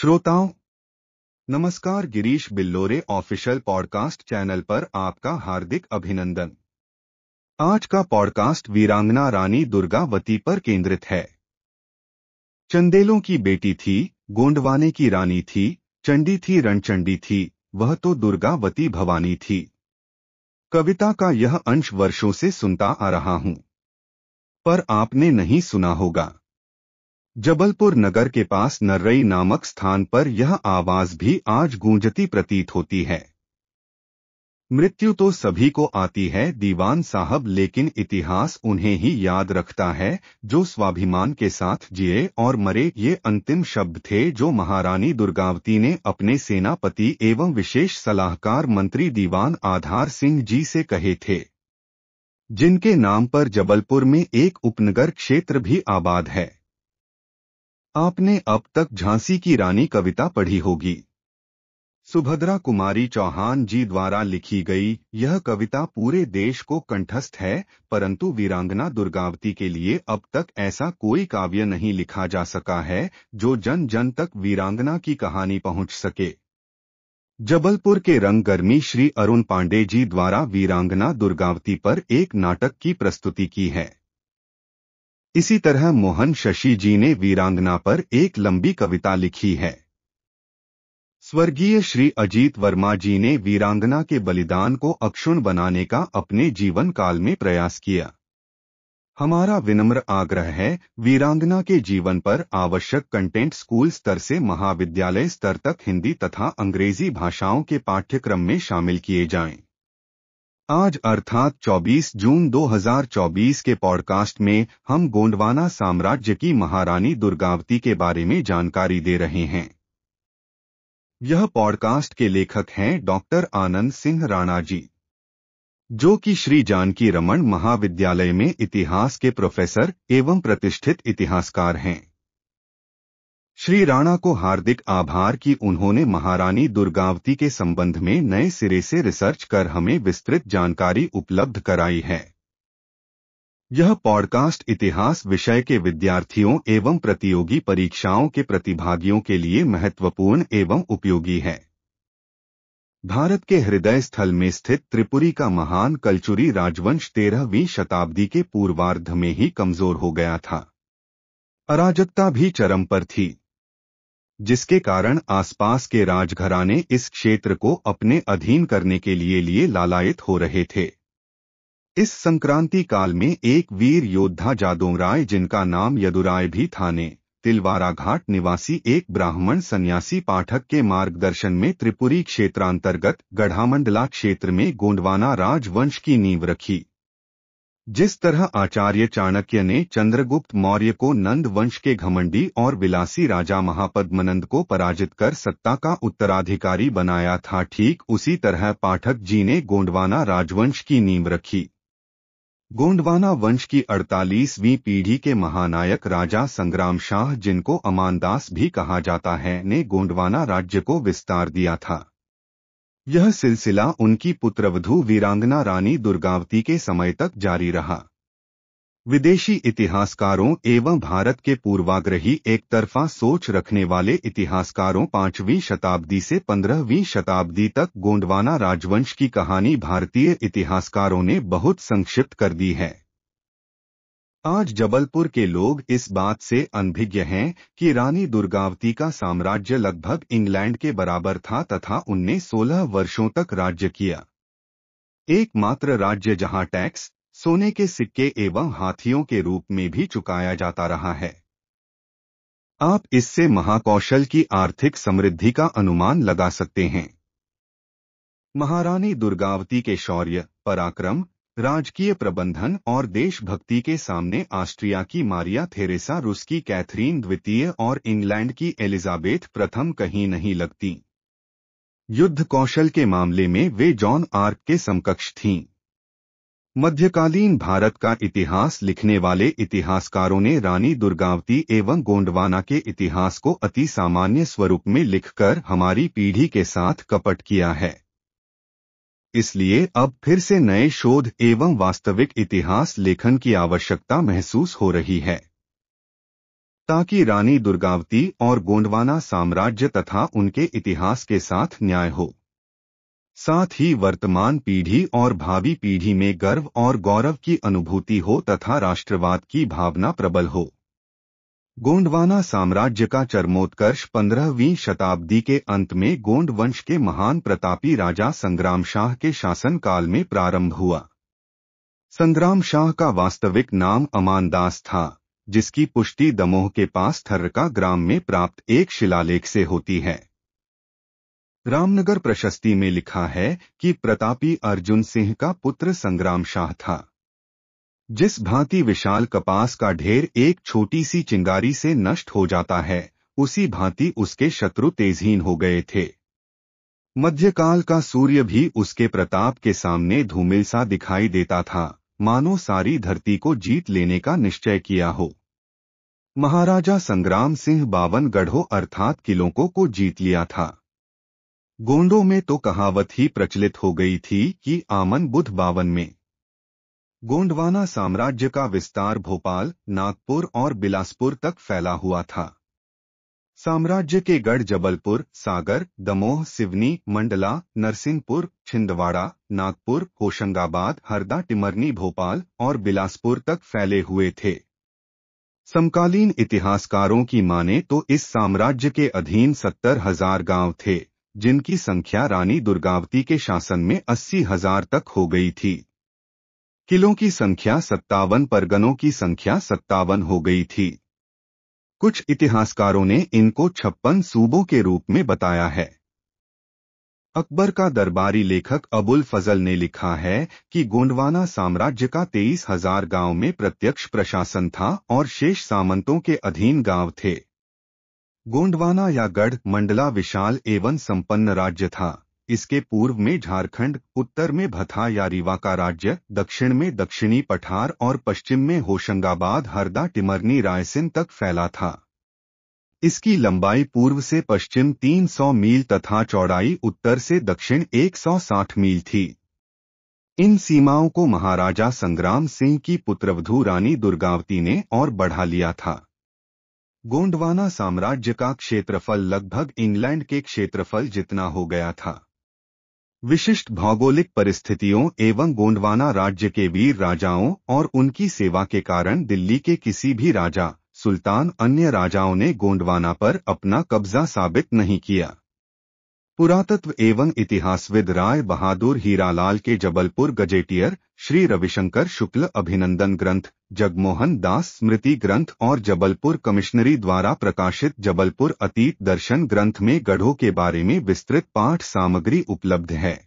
श्रोताओं नमस्कार Girish Billore official podcast channel पर आपका हार्दिक अभिनंदन आज का पॉडकास्ट वीरांगना रानी दुर्गावती पर केंद्रित है चंदेलों की बेटी थी गोंडवाने की रानी थी चंडी थी रणचंडी थी वह तो दुर्गावती भवानी थी कविता का यह अंश वर्षों से सुनता आ रहा हूं पर आपने नहीं सुना होगा जबलपुर नगर के पास नर्रई नामक स्थान पर यह आवाज भी आज गूंजती प्रतीत होती है मृत्यु तो सभी को आती है दीवान साहब लेकिन इतिहास उन्हें ही याद रखता है जो स्वाभिमान के साथ जिए और मरे ये अंतिम शब्द थे जो महारानी दुर्गावती ने अपने सेनापति एवं विशेष सलाहकार मंत्री दीवान आधार सिंह जी से कहे थे जिनके नाम पर जबलपुर में एक उपनगर क्षेत्र भी आबाद है आपने अब तक झांसी की रानी कविता पढ़ी होगी सुभद्रा कुमारी चौहान जी द्वारा लिखी गई यह कविता पूरे देश को कंठस्थ है परंतु वीरांगना दुर्गावती के लिए अब तक ऐसा कोई काव्य नहीं लिखा जा सका है जो जन जन तक वीरांगना की कहानी पहुंच सके जबलपुर के रंगकर्मी श्री अरुण पांडे जी द्वारा वीरांगना दुर्गावती पर एक नाटक की प्रस्तुति की है इसी तरह मोहन शशि जी ने वीरांगना पर एक लंबी कविता लिखी है स्वर्गीय श्री अजीत वर्मा जी ने वीरांगना के बलिदान को अक्षुण बनाने का अपने जीवन काल में प्रयास किया हमारा विनम्र आग्रह है वीरांगना के जीवन पर आवश्यक कंटेंट स्कूल स्तर से महाविद्यालय स्तर तक हिंदी तथा अंग्रेजी भाषाओं के पाठ्यक्रम में शामिल किए जाएं। आज अर्थात 24 जून 2024 के पॉडकास्ट में हम गोंडवाना साम्राज्य की महारानी दुर्गावती के बारे में जानकारी दे रहे हैं यह पॉडकास्ट के लेखक हैं डॉक्टर आनंद सिंह राणा जी जो कि श्री जानकी रमन महाविद्यालय में इतिहास के प्रोफेसर एवं प्रतिष्ठित इतिहासकार हैं श्री राणा को हार्दिक आभार कि उन्होंने महारानी दुर्गावती के संबंध में नए सिरे से रिसर्च कर हमें विस्तृत जानकारी उपलब्ध कराई है यह पॉडकास्ट इतिहास विषय के विद्यार्थियों एवं प्रतियोगी परीक्षाओं के प्रतिभागियों के लिए महत्वपूर्ण एवं उपयोगी है भारत के हृदय स्थल में स्थित त्रिपुरी का महान कल्चुरी राजवंश तेरहवीं शताब्दी के पूर्वार्ध में ही कमजोर हो गया था अराजकता भी चरम पर थी जिसके कारण आसपास के राजघराने इस क्षेत्र को अपने अधीन करने के लिए लिए लालायित हो रहे थे इस संक्रांति काल में एक वीर योद्धा जादोंगराय जिनका नाम यदुराय भी था ने तिलवारा घाट निवासी एक ब्राह्मण सन्यासी पाठक के मार्गदर्शन में त्रिपुरी क्षेत्रांतर्गत गढ़ामंडला क्षेत्र में गोंडवाना राजवंश की नींव रखी जिस तरह आचार्य चाणक्य ने चंद्रगुप्त मौर्य को नंद वंश के घमंडी और विलासी राजा महापद्मनंद को पराजित कर सत्ता का उत्तराधिकारी बनाया था ठीक उसी तरह पाठक जी ने गोंडवाना राजवंश की नींव रखी गोंडवाना वंश की 48वीं पीढ़ी के महानायक राजा संग्राम शाह जिनको अमानदास भी कहा जाता है ने गोंडवाना राज्य को विस्तार दिया था यह सिलसिला उनकी पुत्रवधु वीरांगना रानी दुर्गावती के समय तक जारी रहा विदेशी इतिहासकारों एवं भारत के पूर्वाग्रही एकतरफा सोच रखने वाले इतिहासकारों पांचवीं शताब्दी से पंद्रहवीं शताब्दी तक गोंडवाना राजवंश की कहानी भारतीय इतिहासकारों ने बहुत संक्षिप्त कर दी है आज जबलपुर के लोग इस बात से अनभिज्ञ हैं कि रानी दुर्गावती का साम्राज्य लगभग इंग्लैंड के बराबर था तथा उनने 16 वर्षों तक राज्य किया एकमात्र राज्य जहां टैक्स सोने के सिक्के एवं हाथियों के रूप में भी चुकाया जाता रहा है आप इससे महाकौशल की आर्थिक समृद्धि का अनुमान लगा सकते हैं महारानी दुर्गावती के शौर्य पराक्रम राजकीय प्रबंधन और देशभक्ति के सामने ऑस्ट्रिया की मारिया थेरेसा रूस की कैथरीन द्वितीय और इंग्लैंड की एलिजाबेथ प्रथम कहीं नहीं लगती युद्ध कौशल के मामले में वे जॉन आर्क के समकक्ष थीं मध्यकालीन भारत का इतिहास लिखने वाले इतिहासकारों ने रानी दुर्गावती एवं गोंडवाना के इतिहास को अति सामान्य स्वरूप में लिखकर हमारी पीढ़ी के साथ कपट किया है इसलिए अब फिर से नए शोध एवं वास्तविक इतिहास लेखन की आवश्यकता महसूस हो रही है ताकि रानी दुर्गावती और गोंडवाना साम्राज्य तथा उनके इतिहास के साथ न्याय हो साथ ही वर्तमान पीढ़ी और भावी पीढ़ी में गर्व और गौरव की अनुभूति हो तथा राष्ट्रवाद की भावना प्रबल हो गोंडवाना साम्राज्य का चरमोत्कर्ष पंद्रहवीं शताब्दी के अंत में गोंड वंश के महान प्रतापी राजा संग्राम शाह के शासनकाल में प्रारंभ हुआ संग्राम शाह का वास्तविक नाम अमानदास था जिसकी पुष्टि दमोह के पास थर्रका ग्राम में प्राप्त एक शिलालेख से होती है रामनगर प्रशस्ति में लिखा है कि प्रतापी अर्जुन सिंह का पुत्र संग्राम शाह था जिस भांति विशाल कपास का ढेर एक छोटी सी चिंगारी से नष्ट हो जाता है उसी भांति उसके शत्रु तेजहीन हो गए थे मध्यकाल का सूर्य भी उसके प्रताप के सामने धूमिल सा दिखाई देता था मानो सारी धरती को जीत लेने का निश्चय किया हो महाराजा संग्राम सिंह बावन गढ़ों अर्थात किलों को, को जीत लिया था गोंडों में तो कहावत ही प्रचलित हो गई थी कि आमन बुध बावन में गोंडवाना साम्राज्य का विस्तार भोपाल नागपुर और बिलासपुर तक फैला हुआ था साम्राज्य के गढ़ जबलपुर सागर दमोह सिवनी मंडला नरसिंहपुर छिंदवाड़ा नागपुर होशंगाबाद हरदा टिमरनी भोपाल और बिलासपुर तक फैले हुए थे समकालीन इतिहासकारों की माने तो इस साम्राज्य के अधीन सत्तर हजार गांव थे जिनकी संख्या रानी दुर्गावती के शासन में अस्सी हजार तक हो गई थी किलों की संख्या सत्तावन परगनों की संख्या सत्तावन हो गई थी कुछ इतिहासकारों ने इनको छप्पन सूबों के रूप में बताया है अकबर का दरबारी लेखक अबुल फजल ने लिखा है कि गोंडवाना साम्राज्य का तेईस हजार गांव में प्रत्यक्ष प्रशासन था और शेष सामंतों के अधीन गांव थे गोंडवाना या गढ़ मंडला विशाल एवं संपन्न राज्य था इसके पूर्व में झारखंड उत्तर में भथा या रीवा का राज्य दक्षिण में दक्षिणी पठार और पश्चिम में होशंगाबाद हरदा टिमरनी रायसेन तक फैला था इसकी लंबाई पूर्व से पश्चिम 300 मील तथा चौड़ाई उत्तर से दक्षिण 160 मील थी इन सीमाओं को महाराजा संग्राम सिंह की पुत्रवधु रानी दुर्गावती ने और बढ़ा लिया था गोंडवाना साम्राज्य का क्षेत्रफल लगभग इंग्लैंड के क्षेत्रफल जितना हो गया था विशिष्ट भौगोलिक परिस्थितियों एवं गोंडवाना राज्य के वीर राजाओं और उनकी सेवा के कारण दिल्ली के किसी भी राजा सुल्तान अन्य राजाओं ने गोंडवाना पर अपना कब्जा साबित नहीं किया पुरातत्व एवं इतिहासविद राय बहादुर हीरालाल के जबलपुर गजेटियर श्री रविशंकर शुक्ल अभिनंदन ग्रंथ जगमोहन दास स्मृति ग्रंथ और जबलपुर कमिश्नरी द्वारा प्रकाशित जबलपुर अतीत दर्शन ग्रंथ में गढ़ों के बारे में विस्तृत पाठ सामग्री उपलब्ध है